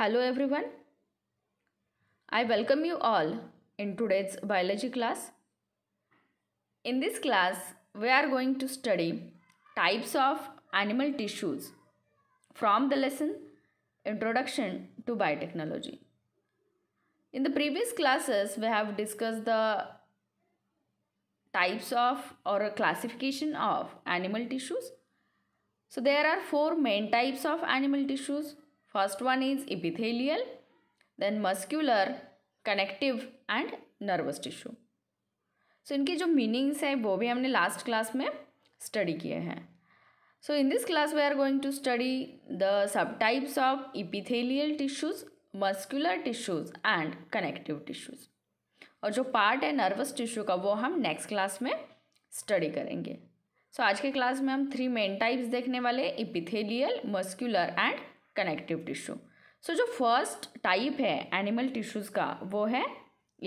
Hello everyone. I welcome you all in today's biology class. In this class, we are going to study types of animal tissues from the lesson Introduction to Biotechnology. In the previous classes, we have discussed the types of or classification of animal tissues. So there are four main types of animal tissues First one is epithelial, then muscular, connective and nervous tissue. So so, इनके जो meanings हैं वो भी हमने last class में study किए हैं so in this class we are going to study the sub types of epithelial tissues muscular tissues and connective tissues और जो पार्ट है नर्वस टिश्यू का वो हम नेक्स्ट क्लास में स्टडी करेंगे सो so, आज के क्लास में हम थ्री मेन टाइप्स देखने वाले epithelial muscular and connective tissue so जो फर्स्ट टाइप है एनिमल टिश्यूज़ का वो है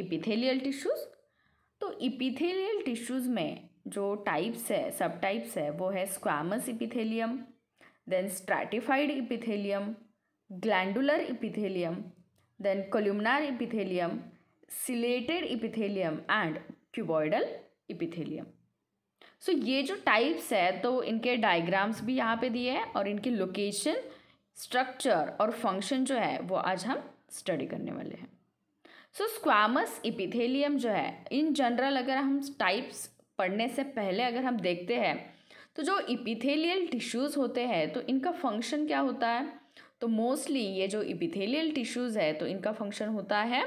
इपिथेलियल टिश्यूज़ तो इपिथेलियल टिश्यूज़ में जो टाइप्स है सब टाइप्स है वो है squamous epithelium then stratified epithelium glandular epithelium then columnar epithelium ciliated epithelium and cuboidal epithelium so ये जो टाइप्स है तो इनके डायग्राम्स भी यहाँ पे दिए हैं और इनकी लोकेशन स्ट्रक्चर और फंक्शन जो है वो आज हम स्टडी करने वाले हैं सो स्क्वामस इपिथेलियम जो है इन जनरल अगर हम टाइप्स पढ़ने से पहले अगर हम देखते हैं तो जो इपिथेलियल टिश्यूज़ होते हैं तो इनका फंक्शन क्या होता है तो मोस्टली ये जो इपिथेलियल टिश्यूज़ है तो इनका फंक्शन होता है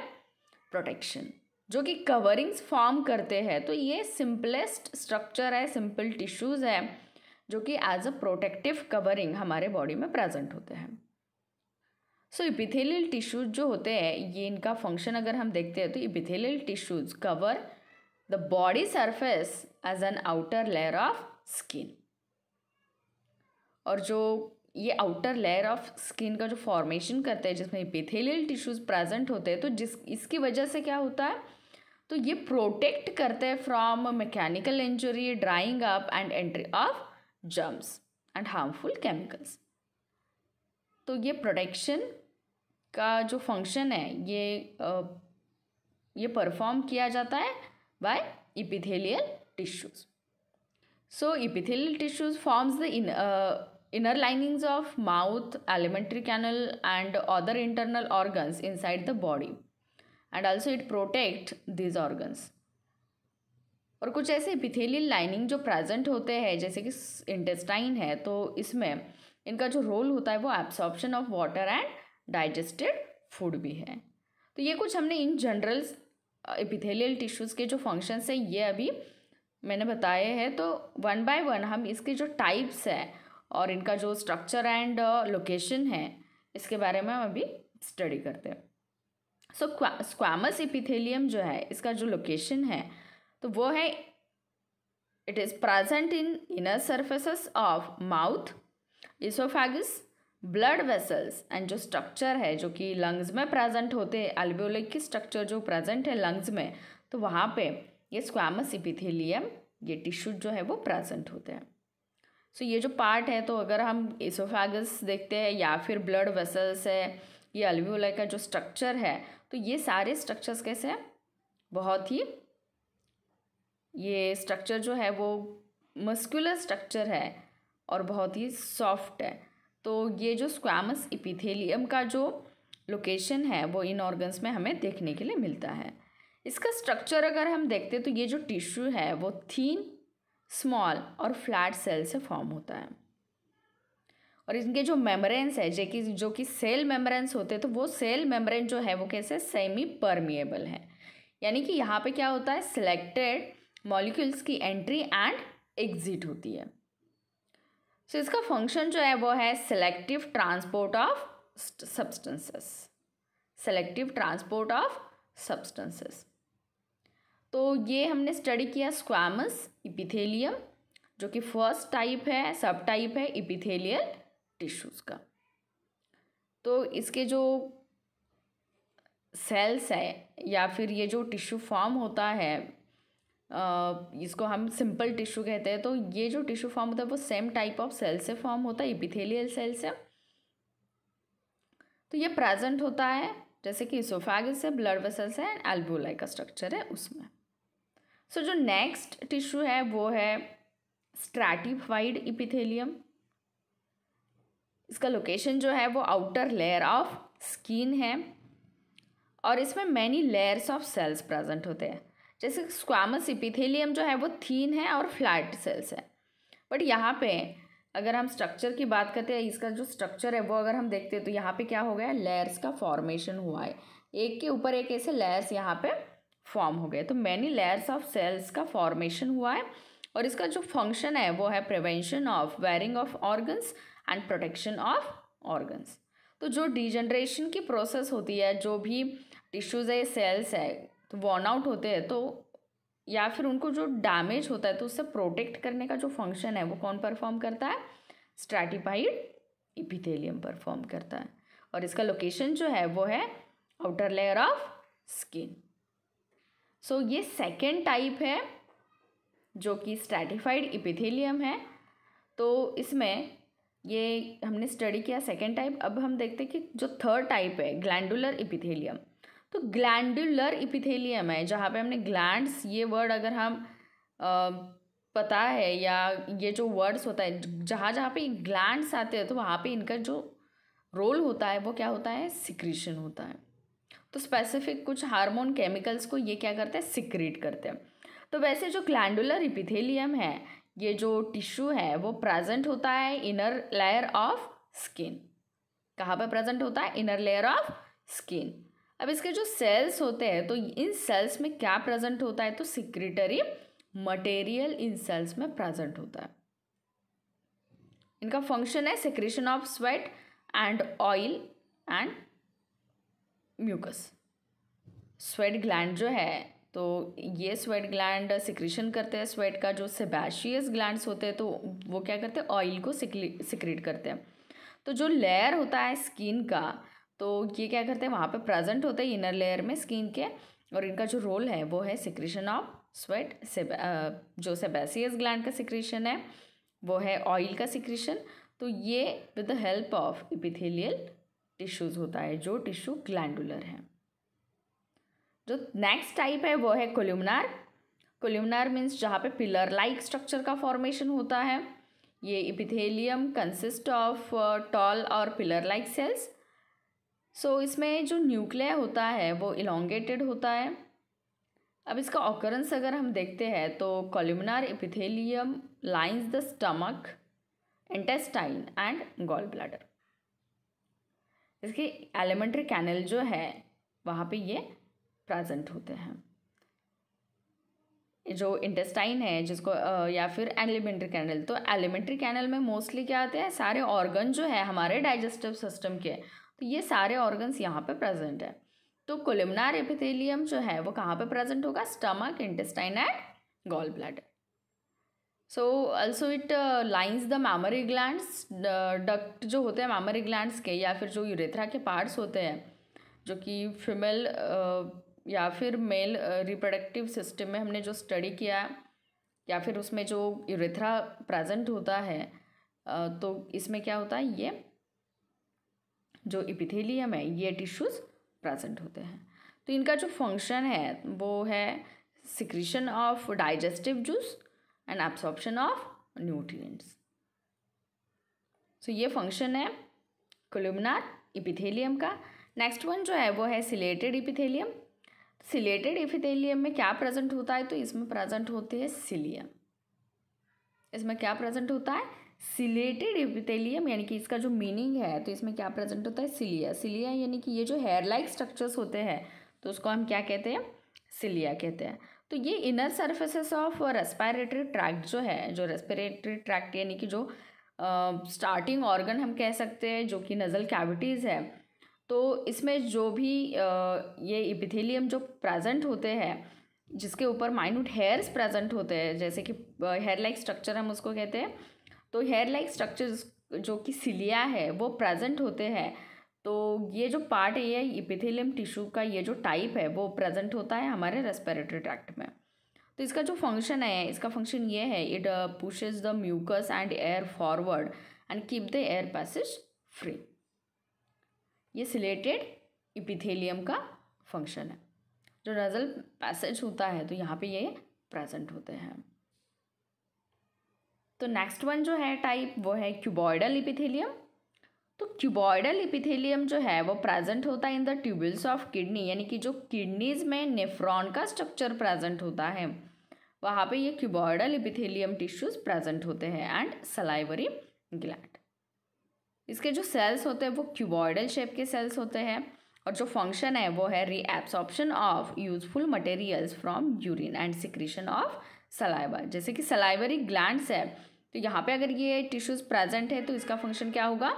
प्रोटेक्शन जो कि कवरिंग्स फॉर्म करते हैं तो ये सिंपलेस्ट स्ट्रक्चर है सिंपल टिश्यूज़ है जो कि एज अ प्रोटेक्टिव कवरिंग हमारे बॉडी में प्रेजेंट होते हैं सो so, इपिथेलियल टिश्यूज जो होते हैं ये इनका फंक्शन अगर हम देखते हैं तो epithelial tissues cover the body surface as an outer layer of skin और जो ये आउटर लेयर ऑफ स्किन का जो फॉर्मेशन करते हैं जिसमें इपिथेलियल टिश्यूज प्रेजेंट होते हैं तो जिस इसकी वजह से क्या होता है तो ये प्रोटेक्ट करते हैं from mechanical injury drying up and entry of germs and harmful chemicals तो ये प्रोटेक्शन का जो फंक्शन है ये आ, uh, ये परफॉर्म किया जाता है by epithelial tissues so epithelial tissues forms the in inner linings of mouth alimentary canal and other internal organs inside the body and also it protect these organs और कुछ ऐसे epithelial lining जो present होते हैं जैसे कि intestine है तो इसमें इनका जो रोल होता है वो absorption of water and digested food भी है तो ये कुछ हमने इन जनरल एपिथेलियल टिश्यूज़ के जो फंक्शंस हैं ये अभी मैंने बताए हैं तो वन बाय वन हम इसके जो टाइप्स है और इनका जो स्ट्रक्चर एंड लोकेशन है इसके बारे में हम अभी स्टडी करते हैं सो स्क्वामस एपिथेलियम जो है इसका जो लोकेशन है तो वो है it is present in inner surfaces of mouth oesophagus blood vessels and जो स्ट्रक्चर है जो कि लंग्स में प्रेजेंट होते हैं एल्बियोलिक की स्ट्रक्चर जो प्रेजेंट है लंग्स में तो वहाँ पे ये स्क्वामस इपिथेलियम ये टिश्यू जो है वो प्रेजेंट होते हैं सो so, ये जो पार्ट है तो अगर हम इसोफेगस देखते हैं या फिर ब्लड वेसल्स है ये अल्वियोलाई का जो स्ट्रक्चर है तो ये सारे स्ट्रक्चर्स कैसे हैं बहुत ही ये स्ट्रक्चर जो है वो मस्कुलर स्ट्रक्चर है और बहुत ही सॉफ्ट है तो ये जो स्क्वामस इपिथेलियम का जो लोकेशन है वो इन ऑर्गन्स में हमें देखने के लिए मिलता है इसका स्ट्रक्चर अगर हम देखते तो ये जो टिश्यू है वो थीन स्मॉल और फ्लैट सेल से फॉर्म होता है और इनके जो मेम्ब्रेन्स है जैकि जो कि सेल मेम्ब्रेन्स होते हैं तो वो सेल मेम्ब्रेन जो है वो कैसे सेमी परमिएबल है यानी कि यहाँ पे क्या होता है सिलेक्टेड मॉलिक्यूल्स की एंट्री एंड एग्जिट होती है सो so, इसका फंक्शन जो है वो है selective transport of substances selective transport of substances तो ये हमने स्टडी किया स्क्वामस इपिथेलियम जो कि फर्स्ट टाइप है सब टाइप है इपिथेलियल टिश्यूज़ का तो इसके जो सेल्स है या फिर ये जो टिश्यू फॉर्म होता है इसको हम सिंपल टिश्यू कहते हैं तो ये जो टिश्यू फॉर्म होता है वो सेम टाइप ऑफ सेल से फॉर्म होता है इपिथेलियल सेल से तो ये प्रेजेंट होता है जैसे कि इसोफेगस है ब्लड वेसल्स है एंड एल्बोलाई का स्ट्रक्चर है उसमें सो so, जो नेक्स्ट टिश्यू है वो है स्ट्रैटिफाइड इपिथेलियम इसका लोकेशन जो है वो आउटर लेयर ऑफ स्किन है और इसमें many layers of cells present होते हैं जैसे स्क्वामस इपिथेलियम जो है वो थीन है और फ्लैट सेल्स है बट यहाँ पे अगर हम स्ट्रक्चर की बात करते हैं इसका जो स्ट्रक्चर है वो अगर हम देखते हैं तो यहाँ पे क्या हो गया लेयर्स का फॉर्मेशन हुआ है एक के ऊपर एक ऐसे लेयर्स यहाँ पे फॉर्म हो गए तो मैनी लेयर्स ऑफ सेल्स का फॉर्मेशन हुआ है और इसका जो फंक्शन है वो है prevention of wearing of organs and protection of organs तो जो डिजनरेशन की प्रोसेस होती है जो भी टिश्यूज़ है सेल्स है वॉर्न तो आउट होते हैं तो या फिर उनको जो डैमेज होता है तो उससे प्रोटेक्ट करने का जो फंक्शन है वो कौन परफॉर्म करता है स्ट्रैटिफाइड इपिथेलियम परफॉर्म करता है और इसका लोकेशन जो है वो है outer layer of skin so ये सेकेंड टाइप है जो कि स्ट्रैटिफाइड इपिथेलियम है तो इसमें ये हमने स्टडी किया सेकेंड टाइप अब हम देखते हैं कि जो थर्ड टाइप है ग्लैंडुलर इपिथेलियम तो ग्लैंडुलर इपिथेलियम है जहाँ पे हमने ग्लैंड्स ये वर्ड अगर हम आ, पता है या ये जो वर्ड्स होता है जहाँ जहाँ पे ग्लैंड्स आते हैं तो वहाँ पे इनका जो रोल होता है वो क्या होता है सिक्रीशन होता है तो स्पेसिफिक कुछ हार्मोन केमिकल्स को ये क्या करते हैं सिक्रीट करते हैं तो वैसे जो ग्लैंडुलर इपिथेलियम है ये जो टिश्यू है वो प्रेजेंट होता है इनर लेयर ऑफ स्किन कहाँ पर प्रेजेंट होता है इनर लेयर ऑफ स्किन अब इसके जो सेल्स होते हैं तो इन सेल्स में क्या प्रेजेंट होता है तो सिक्रेटरी मटेरियल इन सेल्स में प्रेजेंट होता है इनका फंक्शन है secretion of sweat and oil and mucus sweat gland जो है तो ये स्वेट ग्लैंड सिक्रेशन करते हैं स्वेट का जो सेबैशियस ग्लैंड होते हैं तो वो क्या करते हैं ऑयल को सिक्रेट करते हैं तो जो लेयर होता है स्किन का तो ये क्या करते हैं वहाँ पे प्रेजेंट होते हैं इनर लेयर में स्किन के और इनका जो रोल है वो है सिक्रीशन ऑफ स्वेट से जो सेबेसियस ग्लैंड का सिक्रीशन है वो है ऑयल का सिक्रीशन तो ये with the help of epithelial tissues होता है जो टिश्यू ग्लैंडुलर है जो नेक्स्ट टाइप है वो है कोल्यूमनार कोल्यूमनार मीन्स जहाँ पे पिलर लाइक स्ट्रक्चर का फॉर्मेशन होता है ये इपिथेलियम कंसिस्ट ऑफ टॉल और pillar like cells so so, इसमें जो न्यूक्लिया होता है वो इलोंगेटेड होता है अब इसका ऑकरेंस अगर हम देखते हैं तो columnar epithelium lines the stomach intestine and gall bladder इसके एलिमेंट्री कैनल जो है वहाँ पे ये प्रेजेंट होते हैं जो इंटेस्टाइन है जिसको या फिर एलिमेंट्री कैनल तो एलिमेंट्री कैनल में मोस्टली क्या आते हैं सारे ऑर्गन जो है हमारे डाइजेस्टिव सिस्टम के तो ये सारे ऑर्गन्स यहाँ पे प्रेजेंट है तो कोलिमनार एपिथेलियम जो है वो कहाँ पे प्रेजेंट होगा stomach intestine and gall bladder so also it lines the mammary glands duct जो होते हैं मैमरी ग्लैंड्स के या फिर जो यूरेथ्रा के पार्ट्स होते हैं जो कि फीमेल uh, या फिर मेल रिप्रोडक्टिव सिस्टम में हमने जो स्टडी किया या फिर उसमें जो यूरेथ्रा प्रेजेंट होता है तो इसमें क्या होता है ये जो इपिथेलियम है ये टिश्यूज़ प्रेजेंट होते हैं तो इनका जो फंक्शन है वो है secretion of digestive juice and absorption of nutrients so ये फंक्शन है कोलुमनार इपिथेलियम का नेक्स्ट वन जो है वो है सिलेटेड इपिथेलियम सिलेटेड इफिथेलियम में क्या प्रेजेंट होता है तो इसमें प्रेजेंट होते हैं सिलियम इसमें क्या प्रेजेंट होता है सिलेटेड इफिथेलियम यानी कि इसका जो मीनिंग है तो इसमें क्या प्रेजेंट होता है सिलिया सिलिया यानी कि ये जो हेयर लाइक स्ट्रक्चर्स होते हैं तो उसको हम क्या कहते हैं सिलिया कहते हैं तो ये inner surfaces of respiratory tract जो है जो रेस्पिरेटरी ट्रैक्ट यानी कि जो स्टार्टिंग uh, ऑर्गन हम कह सकते हैं जो कि नज़ल कैविटीज़ है तो इसमें जो भी ये इपिथेलियम जो प्रेजेंट होते हैं जिसके ऊपर माइन्यूट हेयर्स प्रेजेंट होते हैं जैसे कि हेयर लाइक स्ट्रक्चर हम उसको कहते हैं तो हेयर लाइक स्ट्रक्चर जो कि सिलिया है वो प्रेजेंट होते हैं तो ये जो पार्ट है ये इपिथेलियम टिश्यू का ये जो टाइप है वो प्रेजेंट होता है हमारे रेस्पिरेटरी ट्रैक्ट में तो इसका जो फंक्शन है इसका फंक्शन ये है it pushes the mucus and air forward and keep the air passage free ये सिलेटेड इपिथेलियम का फंक्शन है जो नजल पैसेज होता है तो यहाँ पे ये प्रेजेंट होते हैं तो नेक्स्ट वन जो है टाइप वो है क्यूबॉइडल इपिथेलियम तो क्यूबॉइडल इपिथेलियम जो है वो प्रेजेंट होता है in the tubules of kidney यानी कि जो किडनीज में नेफ्रॉन का स्ट्रक्चर प्रेजेंट होता है वहाँ पे ये क्यूबॉइडल इपिथेलियम टिश्यूज प्रेजेंट होते हैं एंड सलाइवरी ग्लैंड इसके जो सेल्स होते हैं वो क्यूबॉइडल शेप के सेल्स होते हैं और जो फंक्शन है वो है reabsorption of useful materials from urine and secretion of saliva जैसे कि सलाइवरी ग्लैंड्स है तो यहाँ पे अगर ये टिश्यूज प्रेजेंट है तो इसका फंक्शन क्या होगा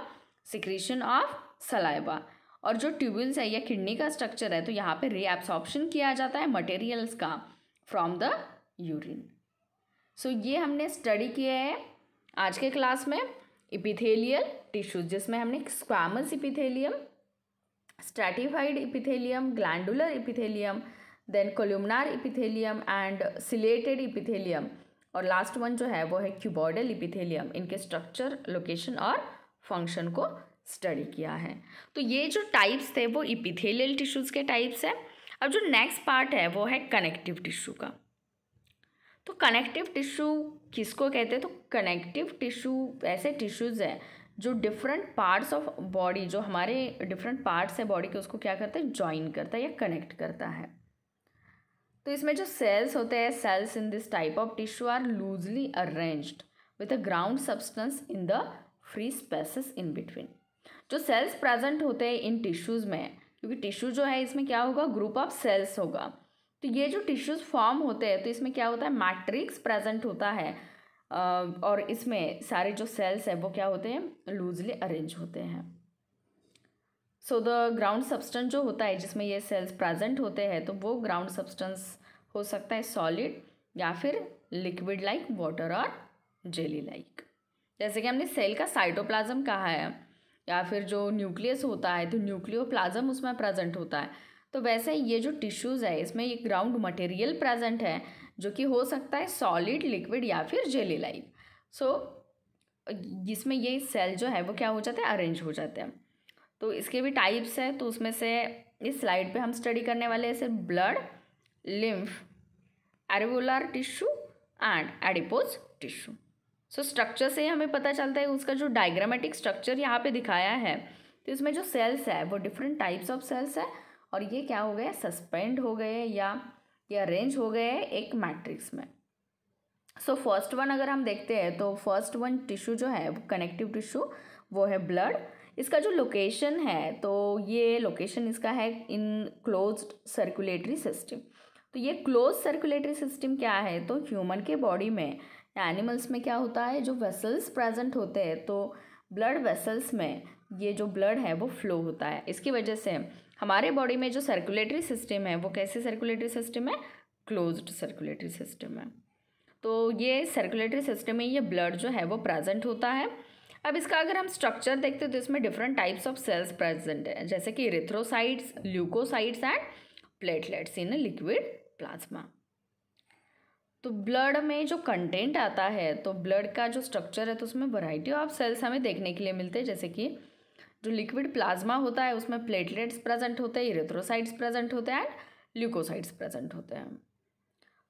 सिक्रीशन ऑफ सलाइवा और जो ट्यूबल्स है या किडनी का स्ट्रक्चर है तो यहाँ पे रीएब्सॉर्प्शन किया जाता है मटेरियल्स का फ्रॉम द यूरिन सो ये हमने स्टडी किया है आज के क्लास में इपिथेलियल टिश्यूज जिसमें हमने squamous epithelium stratified epithelium glandular epithelium then columnar epithelium and ciliated epithelium और लास्ट वन जो है वो है क्यूबॉडल इपिथेलियम इनके स्ट्रक्चर लोकेशन और फंक्शन को स्टडी किया है तो ये जो टाइप्स थे वो इपिथेलियल टिश्यूज़ के टाइप्स हैं अब जो नेक्स्ट पार्ट है वो है कनेक्टिव टिश्यू का तो कनेक्टिव टिश्यू किसको कहते हैं तो कनेक्टिव टिश्यू ऐसे टिश्यूज़ हैं जो डिफरेंट पार्ट्स ऑफ बॉडी जो हमारे डिफरेंट पार्ट्स है बॉडी के उसको क्या करते हैं ज्वाइन करता है या कनेक्ट करता है तो इसमें जो सेल्स होते हैं cells in this type of tissue are loosely arranged with a ground substance in the free spaces in between जो सेल्स प्रेजेंट होते हैं इन टिश्यूज़ में क्योंकि टिश्यू जो है इसमें क्या होगा ग्रुप ऑफ सेल्स होगा तो ये जो टिश्यूज़ फॉर्म होते हैं तो इसमें क्या होता है मैट्रिक्स प्रेजेंट होता है और इसमें सारे जो सेल्स हैं वो क्या होते हैं लूजली अरेंज होते हैं सो द ग्राउंड सब्सटेंस जो होता है जिसमें ये सेल्स प्रेजेंट होते हैं तो वो ग्राउंड सब्सटेंस हो सकता है सॉलिड या फिर लिक्विड लाइक वाटर और जेली लाइक जैसे कि हमने सेल का साइटोप्लाज्म कहा है या फिर जो न्यूक्लियस होता है तो न्यूक्लियोप्लाज्म उसमें प्रेजेंट होता है तो वैसे ये जो टिश्यूज़ है इसमें ये ग्राउंड मटेरियल प्रेजेंट है जो कि हो सकता है सॉलिड लिक्विड या फिर जेली लाइक सो जिसमें ये सेल जो है वो क्या हो जाते हैं अरेंज हो जाते हैं तो इसके भी टाइप्स है तो उसमें से इस स्लाइड पे हम स्टडी करने वाले हैं सिर्फ blood lymph areolar tissue and adipose tissue so structure से हमें पता चलता है उसका जो डायग्रामेटिक स्ट्रक्चर यहाँ पे दिखाया है तो इसमें जो सेल्स है वो डिफरेंट टाइप्स ऑफ सेल्स है और ये क्या हो गया सस्पेंड हो गए या ये अरेंज हो गए एक मैट्रिक्स में सो फर्स्ट वन अगर हम देखते हैं तो फर्स्ट वन टिश्यू जो है कनेक्टिव टिश्यू वो है ब्लड इसका जो लोकेशन है तो ये लोकेशन इसका है इन क्लोज सर्कुलेटरी सिस्टम तो ये क्लोज सर्कुलेटरी सिस्टम क्या है तो ह्यूमन के बॉडी में एनिमल्स में क्या होता है जो वेसल्स प्रेजेंट होते हैं तो ब्लड वेसल्स में ये जो ब्लड है वो फ्लो होता है इसकी वजह से हमारे बॉडी में जो सर्कुलेटरी सिस्टम है वो कैसे सर्कुलेटरी सिस्टम है क्लोज्ड सर्कुलेटरी सिस्टम है तो ये सर्कुलेटरी सिस्टम में ये ब्लड जो है वो प्रेजेंट होता है अब इसका अगर हम स्ट्रक्चर देखते हैं तो इसमें different types of cells present है जैसे कि erythrocytes leucocytes and platelets in liquid plasma तो ब्लड में जो कंटेंट आता है तो ब्लड का जो स्ट्रक्चर है तो उसमें वराइटी ऑफ सेल्स हमें देखने के लिए मिलते हैं जैसे कि जो लिक्विड प्लाज्मा होता है उसमें प्लेटलेट्स प्रेजेंट होते हैं इरेथ्रोसाइट्स प्रेजेंट होते हैं एंड ल्यूकोसाइट्स प्रेजेंट होते हैं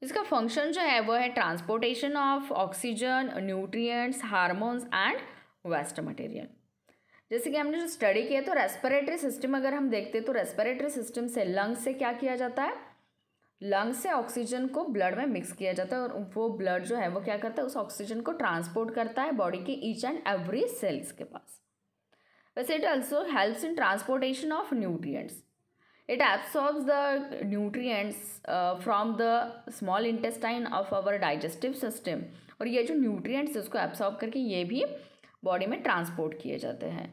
इसका फंक्शन जो है वो है transportation of oxygen nutrients hormones and waste material जैसे कि हमने जो स्टडी किया तो रेस्पिरेटरी सिस्टम अगर हम देखते तो रेस्पिरेटरी सिस्टम से लंग्स से क्या किया जाता है लंग्स से ऑक्सीजन को ब्लड में मिक्स किया जाता है और वो ब्लड जो है वो क्या करता है उस ऑक्सीजन को ट्रांसपोर्ट करता है बॉडी के ईच एंड एवरी सेल्स के पास वैसे it also helps in transportation of nutrients it absorbs the nutrients from the small intestine of our digestive system और ये जो न्यूट्रियट्स है उसको एब्सॉर्ब करके ये भी बॉडी में ट्रांसपोर्ट किए जाते हैं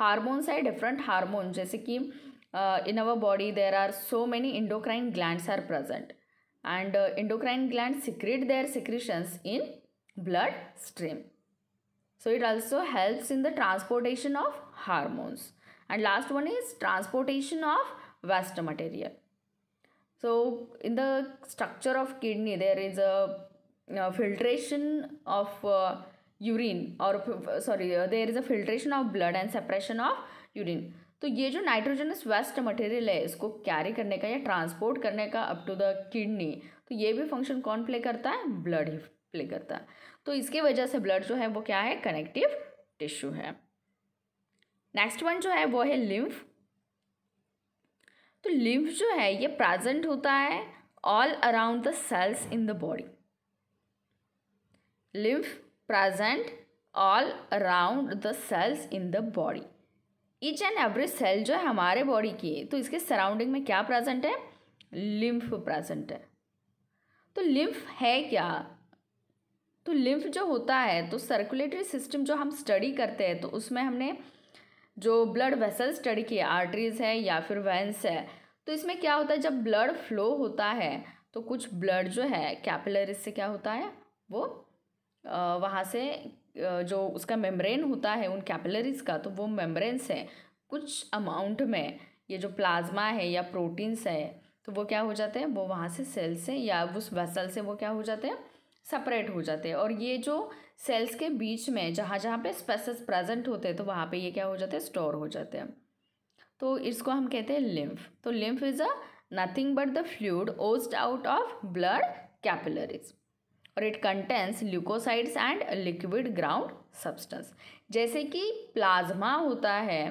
हारमोन्स है डिफरेंट हारमोन्स जैसे कि in our body there are so many endocrine glands are present and endocrine gland secrete their secretions in blood stream So it also helps in the transportation of hormones. And last one is transportation of waste material. So in the structure of kidney, there is a, a filtration of uh, urine or sorry, uh, there is a filtration of blood and separation of urine. तो ये जो nitrogenous waste material है इसको carry करने का या transport करने का अप टू द किडनी तो ये भी फंक्शन कौन प्ले करता है ब्लड ही प्ले करता है तो इसके वजह से ब्लड जो है वो क्या है कनेक्टिव टिश्यू है नेक्स्ट वन जो है वो है लिम्फ तो लिम्फ जो है ये प्रेजेंट होता है all around the cells in the body lymph present all around the cells in the body each and every cell जो है हमारे बॉडी की तो इसके सराउंडिंग में क्या प्रेजेंट है लिम्फ प्रेजेंट है तो लिम्फ है क्या तो लिम्फ जो होता है तो सर्कुलेटरी सिस्टम जो हम स्टडी करते हैं तो उसमें हमने जो ब्लड वेसल स्टडी किए आर्टरीज है या फिर वेंस है तो इसमें क्या होता है जब ब्लड फ्लो होता है तो कुछ ब्लड जो है कैपिलरीज से क्या होता है वो वहाँ से जो उसका मेम्ब्रेन होता है उन कैपिलरीज का तो वो मेम्ब्रेन से कुछ अमाउंट में ये जो प्लाज्मा है या प्रोटीन्स है तो वो क्या हो जाते हैं वो वहाँ से सेल से या उस वेसल से वो क्या हो जाते हैं सेपरेट हो जाते हैं और ये जो सेल्स के बीच में जहाँ जहाँ पे स्पेसेस प्रेजेंट होते हैं तो वहाँ पे ये क्या हो जाते हैं स्टोर हो जाते हैं तो इसको हम कहते हैं लिम्फ तो lymph is a nothing but the fluid oozed out of blood capillaries और it contains leucocytes and liquid ground substance जैसे कि प्लाज्मा होता है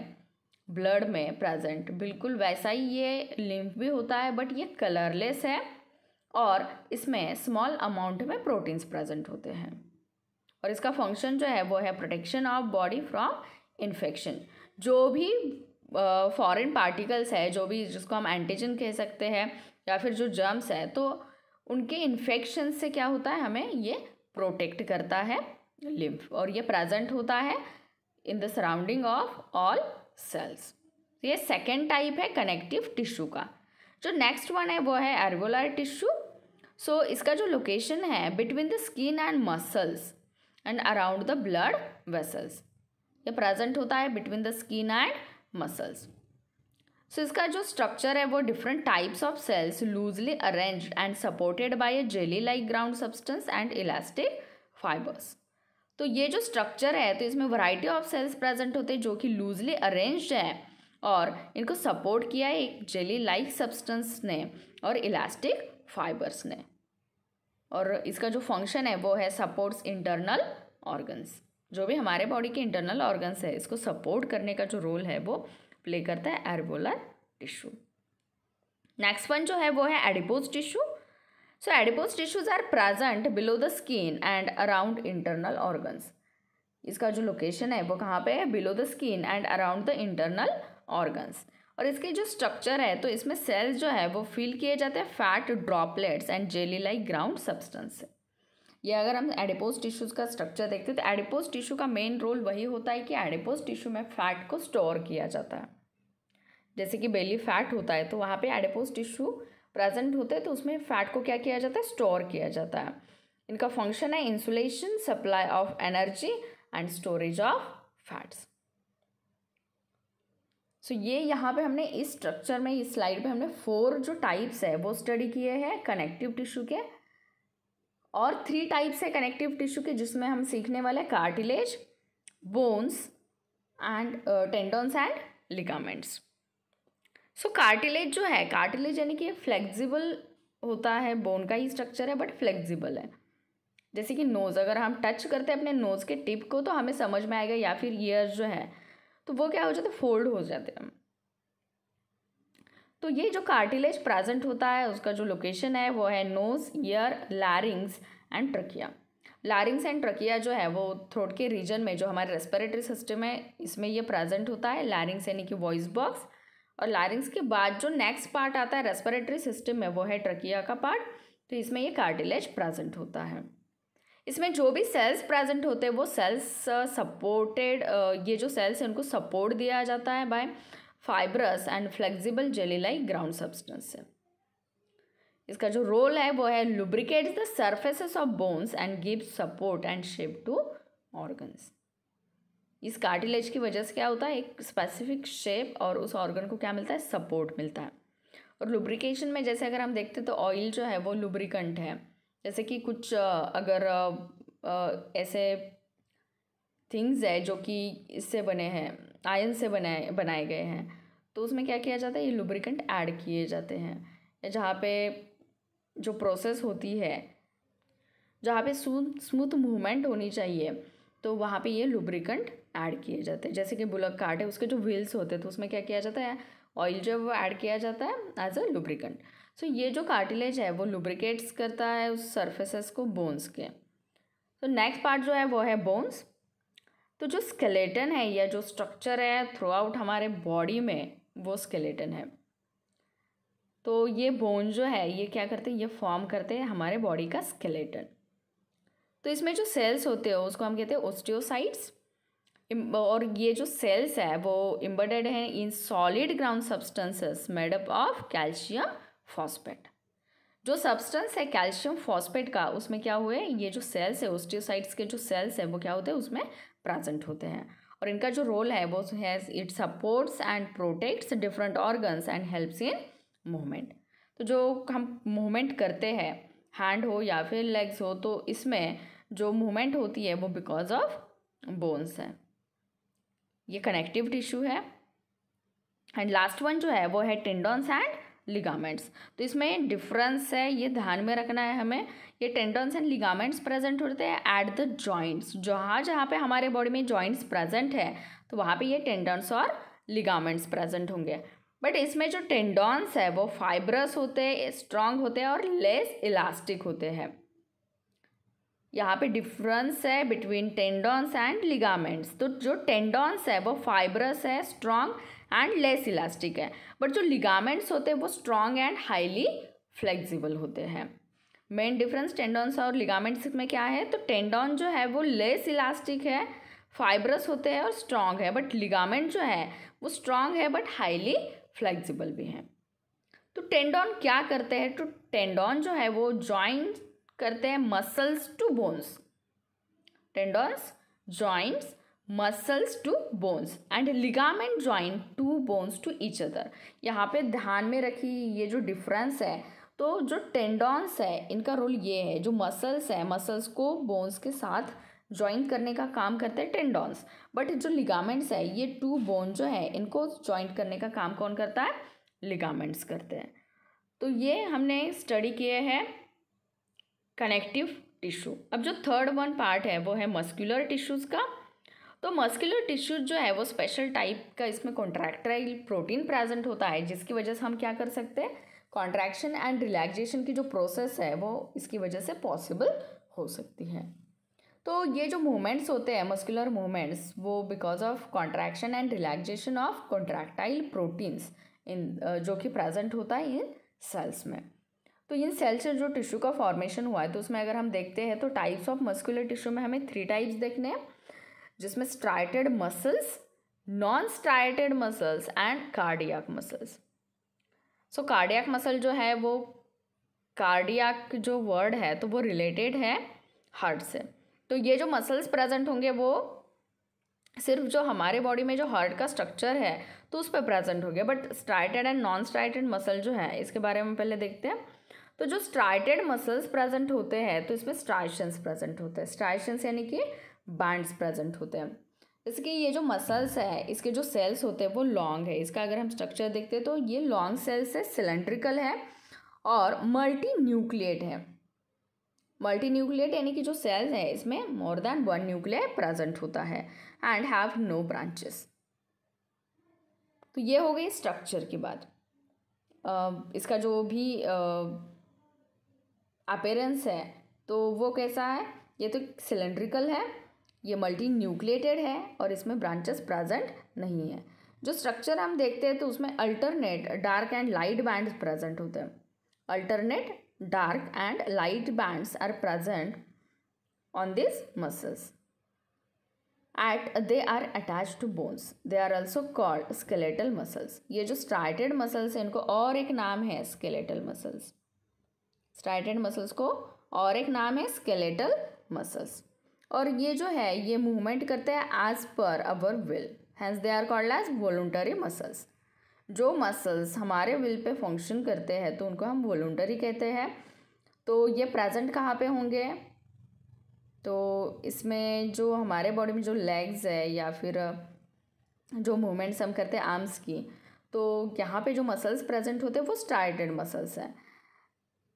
ब्लड में प्रेजेंट बिल्कुल वैसा ही ये लिम्फ भी होता है बट ये कलरलेस है और इसमें स्मॉल अमाउंट में प्रोटीन्स प्रेजेंट होते हैं और इसका फंक्शन जो है वो है protection of body from infection जो भी फॉरेन पार्टिकल्स है जो भी जिसको हम एंटीजन कह सकते हैं या फिर जो जर्म्स है तो उनके इन्फेक्शन से क्या होता है हमें ये प्रोटेक्ट करता है लिम्फ और ये प्रेजेंट होता है in the surrounding of all cells ये सेकेंड टाइप है कनेक्टिव टिश्यू का जो नेक्स्ट वन है वो है एरवोलर टिश्यू सो so, इसका जो लोकेशन है between the skin and muscles and around the blood vessels ये प्रेजेंट होता है between the skin and muscles so इसका जो स्ट्रक्चर है वो different types of cells loosely arrange and supported by a jelly like ground substance and elastic fibres तो ये जो स्ट्रक्चर है तो इसमें वराइटी ऑफ सेल्स प्रेजेंट होते हैं जो कि लूजली अरेंज है और इनको सपोर्ट किया है एक जेली लाइक सब्सटेंस ने और इलास्टिक फाइबर्स ने और इसका जो फंक्शन है वो है सपोर्ट्स इंटरनल ऑर्गन्स जो भी हमारे बॉडी के इंटरनल ऑर्गन्स है इसको सपोर्ट करने का जो रोल है वो प्ले करता है एरबोलर टिश्यू नेक्स्ट वन जो है वो है adipose tissue so adipose tissues are present below the skin and around internal organs इसका जो लोकेशन है वो कहाँ पे है below the skin and around the internal organs और इसके जो स्ट्रक्चर है तो इसमें सेल्स जो है वो फील किए जाते हैं fat droplets and jelly like ground substance से ये अगर हम एडिपोज टिश्यूज़ का स्ट्रक्चर देखते हैं तो एडिपोज टिश्यू का मेन रोल वही होता है कि एडिपोज टिश्यू में फैट को स्टोर किया जाता है जैसे कि बेली फैट होता है तो वहाँ पे एडिपोज टिश्यू प्रेजेंट होते हैं तो उसमें फैट को क्या किया जाता है स्टोर किया जाता है इनका फंक्शन है insulation supply of energy and storage of fats so so, ये यहाँ पे हमने इस स्ट्रक्चर में इस स्लाइड पे हमने फोर जो टाइप्स है वो स्टडी किए हैं कनेक्टिव टिश्यू के और थ्री टाइप्स है कनेक्टिव टिश्यू के जिसमें हम सीखने वाले cartilage bones and tendons and ligaments so cartilage जो है कार्टिलेज यानी कि फ्लेक्सिबल होता है बोन का ही स्ट्रक्चर है बट फ्लेक्सिबल है जैसे कि नोज़ अगर हम टच करते हैं अपने नोज़ के टिप को तो हमें समझ में आएगा या फिर ईयर जो है तो वो क्या हो जाते फोल्ड हो जाते हैं तो ये जो कार्टिलेज प्रेजेंट होता है उसका जो लोकेशन है वो है nose ear larynx and trachea larynx and trachea जो है वो थ्रोट के रीजन में जो हमारे रेस्पिरेटरी सिस्टम है इसमें ये प्रेजेंट होता है लारिंग्स यानी कि वॉइस बॉक्स और लारिंग्स के बाद जो नेक्स्ट पार्ट आता है रेस्पिरेटरी सिस्टम में वो है ट्रकिया का पार्ट तो इसमें ये कार्टिलेज प्रेजेंट होता है इसमें जो भी सेल्स प्रेजेंट होते हैं वो सेल्स सपोर्टेड uh, uh, ये जो सेल्स हैं उनको सपोर्ट दिया जाता है by fibrous and flexible like ground substance से इसका जो रोल है वो है lubricate the surfaces of bones and give support and shape to organs इस कार्टिलेज की वजह से क्या होता है एक स्पेसिफिक शेप और उस ऑर्गन को क्या मिलता है सपोर्ट मिलता है और लुब्रिकेशन में जैसे अगर हम देखते हैं तो ऑयल जो है वो लुब्रिकेंट है जैसे कि कुछ अगर ऐसे थिंग्स है जो कि इससे बने हैं आयन से बनाए बनाए गए हैं तो उसमें क्या किया जाता है ये लुब्रिकेंट ऐड किए जाते हैं जहाँ पे जो प्रोसेस होती है जहाँ पे स्मूथ मूवमेंट होनी चाहिए तो वहाँ पे ये लुब्रिकेंट ऐड किए जाते हैं जैसे कि बुलक कार्ट है उसके जो व्हील्स होते हैं तो उसमें क्या किया जाता है ऑयल जो ऐड किया जाता है एज अ लुब्रिकेंट सो ये जो कार्टिलेज है वो लुब्रिकेट्स करता है उस सर्फेसेस को बोन्स के तो नेक्स्ट पार्ट जो है वो है बोन्स तो जो स्केलेटन है या जो स्ट्रक्चर है थ्रू आउट हमारे बॉडी में वो स्केलेटन है तो ये बोन जो है ये क्या करते हैं ये फॉर्म करते हैं हमारे बॉडी का स्केलेटन तो इसमें जो सेल्स होते हैं हो, उसको हम कहते हैं ओस्टियोसाइट्स और ये जो सेल्स है वो इम्बर्डेड हैं in solid ground substances made up of calcium phosphate जो सब्सटेंस है कैल्शियम फॉस्पेट का उसमें क्या हुए ये जो सेल्स है ओस्टियोसाइट्स के जो सेल्स हैं वो क्या होते हैं उसमें प्रेजेंट होते हैं और इनका जो रोल है वो has it supports and protects different organs and helps in movement तो जो हम मूवमेंट करते हैं हैंड हो या फिर लेग्स हो तो इसमें जो मूवमेंट होती है वो बिकॉज ऑफ बोन्स है ये कनेक्टिव टिश्यू है एंड लास्ट वन जो है वो है टेंडोन्स एंड लिगामेंट्स तो इसमें डिफरेंस है ये ध्यान में रखना है हमें ये टेंडन्स एंड लिगामेंट्स प्रेजेंट होते हैं एट द जॉइंट्स जहाँ जहाँ पे हमारे बॉडी में जॉइंट्स प्रेजेंट है तो वहाँ पे ये टेंडन्स और लिगामेंट्स प्रेजेंट होंगे बट इसमें जो टेंडॉन्स है वो फाइब्रस होते हैं स्ट्रांग होते हैं और लेस इलास्टिक होते हैं यहाँ पे डिफरेंस है बिटवीन टेंडॉन्स एंड लिगामेंट्स तो जो टेंडॉन्स है वो फाइब्रस है स्ट्रॉन्ग एंड लेस इलास्टिक है बट जो लिगामेंट्स होते हैं वो स्ट्रॉन्ग एंड हाईली फ्लेक्सिबल होते हैं मेन डिफरेंस टेंडॉन्स और लिगामेंट्स में क्या है तो टेंडॉन जो है वो लेस इलास्टिक है फाइबरस होते हैं और स्ट्रॉन्ग है बट लिगामेंट जो है वो स्ट्रॉन्ग है बट हाईली फ्लेक्सिबल भी है तो टेंडॉन क्या करते हैं तो टेंडॉन जो है वो जॉइंट करते हैं muscles to bones tendons joints muscles to bones and ligament joint to bones to each other यहाँ पे ध्यान में रखी ये जो डिफरेंस है तो जो टेंडॉन्स है इनका रोल ये है जो मसल्स है मसल्स को बोन्स के साथ ज्वाइंट करने का काम करते हैं टेंडॉन्स बट जो लिगामेंट्स है ये टू बोन जो है इनको ज्वाइंट करने का काम कौन करता है लिगामेंट्स करते हैं तो ये हमने स्टडी किए हैं कनेक्टिव टिश्यू अब जो थर्ड वन पार्ट है वो है मस्कुलर टिश्यूज़ का तो मस्कुलर टिश्यूज जो है वो स्पेशल टाइप का इसमें कॉन्ट्रैक्टाइल प्रोटीन प्रेजेंट होता है जिसकी वजह से हम क्या कर सकते हैं कॉन्ट्रैक्शन एंड रिलैक्सेशन की जो प्रोसेस है वो इसकी वजह से पॉसिबल हो सकती है तो ये जो मूवमेंट्स होते हैं मस्कुलर मूवमेंट्स वो because of contraction and relaxation of contractile proteins in जो कि प्रेजेंट होता है इन सेल्स में तो इन सेल से जो टिश्यू का फॉर्मेशन हुआ है तो उसमें अगर हम देखते हैं तो टाइप्स ऑफ मस्कुलर टिश्यू में हमें थ्री टाइप्स देखने हैं जिसमें striated muscles non striated muscles and cardiac muscles so cardiac muscle जो है वो कार्डियक जो वर्ड है तो वो रिलेटेड है हार्ट से तो ये जो मसल्स प्रेजेंट होंगे वो सिर्फ जो हमारे बॉडी में जो हार्ट का स्ट्रक्चर है तो उस पर प्रेजेंट हो गया but striated and non striated muscle जो है इसके बारे में पहले देखते हैं तो जो स्ट्राइटेड मसल्स प्रेजेंट होते हैं तो इसमें स्ट्राइशंस प्रेजेंट होते हैं स्ट्राइशंस यानी कि बैंड्स प्रेजेंट होते हैं इसके ये जो मसल्स है इसके जो सेल्स होते हैं वो लॉन्ग है इसका अगर हम स्ट्रक्चर देखते हैं तो ये लॉन्ग सेल्स है सिलेंड्रिकल है और मल्टी न्यूक्लिएट है मल्टी न्यूक्लिएट यानी कि जो सेल्स है इसमें more than one nuclear present होता है एंड हैव नो ब्रांचेस तो ये हो गई स्ट्रक्चर की बात इसका जो भी अपेरेंस है तो वो कैसा है ये तो सिलेंड्रिकल है ये मल्टी न्यूक्लिएटेड है और इसमें ब्रांचेस प्रेजेंट नहीं है जो स्ट्रक्चर हम देखते हैं तो उसमें alternate dark and light bands present होते हैं alternate dark and light bands are present on this muscles at they are attach to bones they are also called skeletal muscles ये जो स्ट्राइटेड मसल्स हैं इनको और एक नाम है स्केलेटल मसल्स स्ट्राइटेड मसल्स को और एक नाम है स्केलेटल मसल्स और ये जो है ये मूवमेंट करते हैं as per our will hence they are called as voluntary muscles जो मसल्स हमारे विल पे फंक्शन करते हैं तो उनको हम वॉल्टरी कहते हैं तो ये प्रेजेंट कहाँ पे होंगे तो इसमें जो हमारे बॉडी में जो लेग्स है या फिर जो मूवमेंट्स हम करते हैं आर्म्स की तो यहाँ पे जो मसल्स प्रेजेंट होते हैं वो स्टार्टेड मसल्स हैं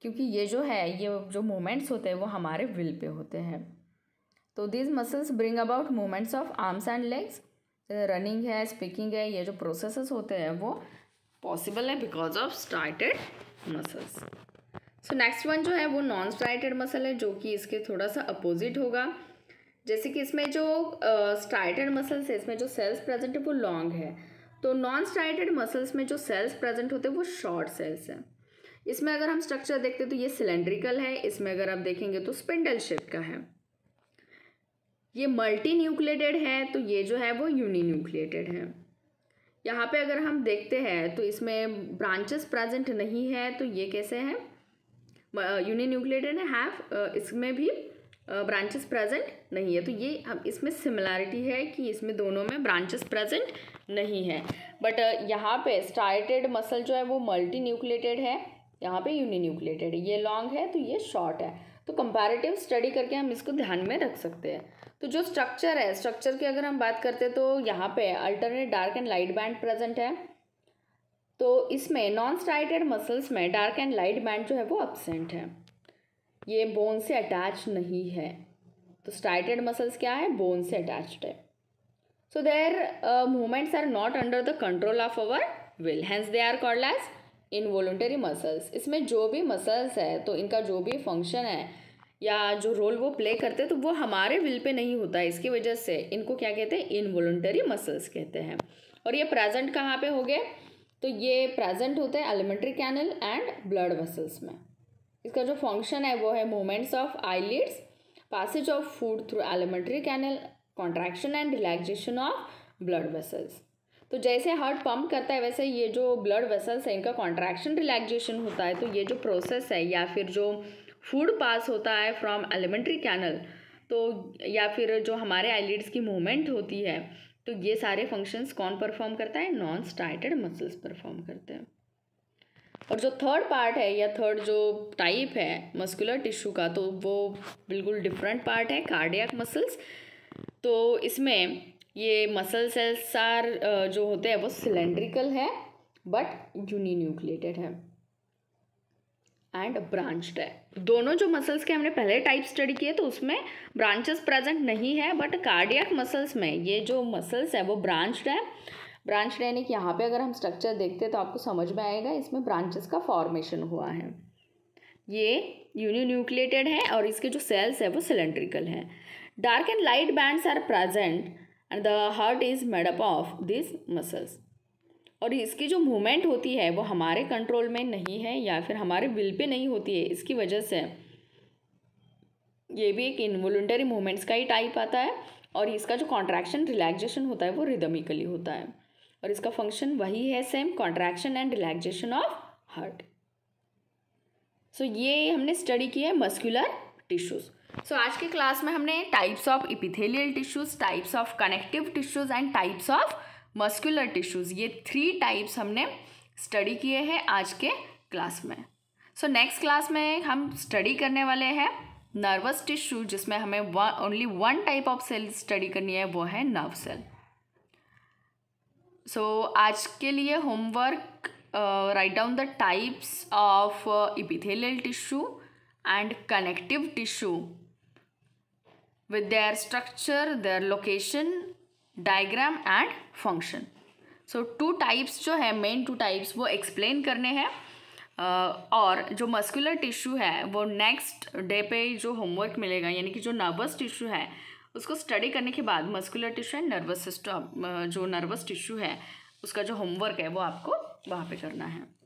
क्योंकि ये जो है ये जो मोमेंट्स होते हैं वो हमारे विल पे होते हैं तो these muscles bring about movements of arms and legs running है स्पीकिंग है ये जो प्रोसेसेस होते हैं वो पॉसिबल है because of striated muscles so next one जो है वो नॉन स्ट्राइटेड मसल है जो कि इसके थोड़ा सा अपोजिट होगा जैसे कि इसमें जो स्ट्राइटेड uh, मसल्स है इसमें जो सेल्स प्रेजेंट है वो लॉन्ग है तो नॉन स्ट्राइटेड मसल्स में जो सेल्स प्रेजेंट होते हैं वो शॉर्ट सेल्स हैं इसमें अगर हम स्ट्रक्चर देखते तो ये सिलेंड्रिकल है इसमें अगर आप देखेंगे तो स्पिंडल शेप का है ये मल्टी न्यूक्लेटेड है तो ये जो है वो यूनी न्यूक्लेटेड है यहाँ पे अगर हम देखते हैं तो इसमें ब्रांचेस प्रेजेंट नहीं है तो ये कैसे हैं यूनी न्यूक्लेटेड है हैव इसमें भी ब्रांचेस प्रेजेंट नहीं है तो ये हम इसमें सिमिलैरिटी है कि इसमें दोनों में ब्रांचेस प्रेजेंट नहीं है बट यहाँ पे स्टार्टेड मसल जो है वो मल्टी न्यूक्लेटेड है यहाँ पे यूनि है ये लॉन्ग है तो ये शॉर्ट है तो कंपैरेटिव स्टडी करके हम इसको ध्यान में रख सकते हैं तो जो स्ट्रक्चर है स्ट्रक्चर की अगर हम बात करते हैं तो यहाँ पे alternate dark and light band present है तो इसमें नॉन स्ट्राइटेड मसल्स में डार्क एंड लाइट बैंड जो है वो अपसेंट है ये बोन से अटैच नहीं है तो स्ट्राइटेड मसल्स क्या है बोन से अटैच्ड है so their movements are not under the control of our will hence they are called as involuntary muscles इसमें जो भी मसल्स है तो इनका जो भी फंक्शन है या जो रोल वो प्ले करते हैं तो वो हमारे विल पे नहीं होता है इसकी वजह से इनको क्या कहते हैं इनवॉल्ट्री मसल्स कहते हैं और ये प्रेजेंट कहाँ पे हो गए तो ये प्रेजेंट होते हैं alimentary canal and blood muscles में इसका जो फंक्शन है वो है movements of eyelids passage of food through alimentary canal contraction and relaxation of blood vessels तो जैसे हार्ट पंप करता है वैसे ये जो ब्लड वेसल्स है इनका कॉन्ट्रैक्शन रिलैक्सेशन होता है तो ये जो प्रोसेस है या फिर जो फूड पास होता है फ्रॉम एलिमेंट्री कैनल तो या फिर जो हमारे आईलिड्स की मूवमेंट होती है तो ये सारे फंक्शंस कौन परफॉर्म करता है नॉन स्टार्टेड मसल्स परफॉर्म करते हैं और जो थर्ड पार्ट है या थर्ड जो टाइप है मस्कुलर टिश्यू का तो वो बिल्कुल डिफरेंट पार्ट है कार्डियक मसल्स तो इसमें ये मसल सेल्स आर जो होते हैं वो सिलेंड्रिकल है बट न्यूक्लेटेड है एंड ब्रांचड है दोनों जो मसल्स के हमने पहले टाइप स्टडी किए तो उसमें ब्रांचेस प्रेजेंट नहीं है बट कार्डियक मसल्स में ये जो मसल्स है वो ब्रांच्ड है ब्रांच यानी कि यहाँ पे अगर हम स्ट्रक्चर देखते हैं तो आपको समझ में आएगा इसमें ब्रांचेस का फॉर्मेशन हुआ है ये न्यूक्लिएटेड है और इसके जो सेल्स है वो सिलेंड्रिकल है dark and light bands are present and the heart is made up of this muscles और इसकी जो मूवमेंट होती है वो हमारे कंट्रोल में नहीं है या फिर हमारे विल पे नहीं होती है इसकी वजह से ये भी एक इन्वोलेंटरी मूवमेंट्स का ही टाइप आता है और इसका जो कॉन्ट्रैक्शन रिलैक्सेशन होता है वो रिदमिकली होता है और इसका फंक्शन वही है same contraction and relaxation of heart so ये हमने स्टडी किया है मस्कुलर टिश्यूज़ सो so, आज के क्लास में हमने types of epithelial tissues types of connective tissues and types of muscular tissues ये थ्री टाइप्स हमने स्टडी किए हैं आज के क्लास में सो नेक्स्ट क्लास में हम स्टडी करने वाले हैं नर्वस टिश्यू जिसमें हमें only one type of cell study करनी है वो है नर्व सेल सो आज के लिए homework write down the types of epithelial tissue and connective tissue with their structure, their location, diagram and function. So two types जो है मेन टू टाइप्स वो एक्सप्लेन करने हैं uh, और जो मस्कुलर टिश्यू है वो नेक्स्ट डे पे जो होमवर्क मिलेगा यानी कि जो नर्वस टिश्यू है उसको स्टडी करने के बाद muscular tissue and nervous system जो नर्वस टिश्यू है उसका जो होमवर्क है वो आपको वहाँ पे करना है